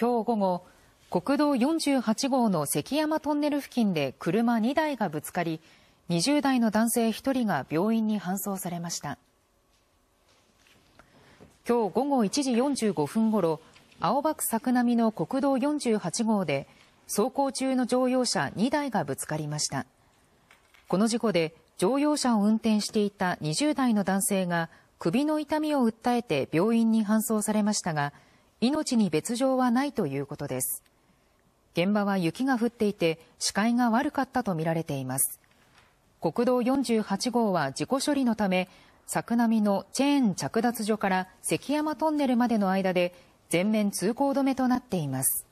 今日午後国道48号の関山トンネル付近で車2台がぶつかり20代の男性1人が病院に搬送されました今日午後1時45分ごろ青葉区佐久波の国道48号で走行中の乗用車2台がぶつかりましたこの事故で乗用車を運転していた20代の男性が首の痛みを訴えて病院に搬送されましたが命に別状はないということです。現場は雪が降っていて、視界が悪かったとみられています。国道48号は事故処理のため、作並のチェーン着脱所から関山トンネルまでの間で全面通行止めとなっています。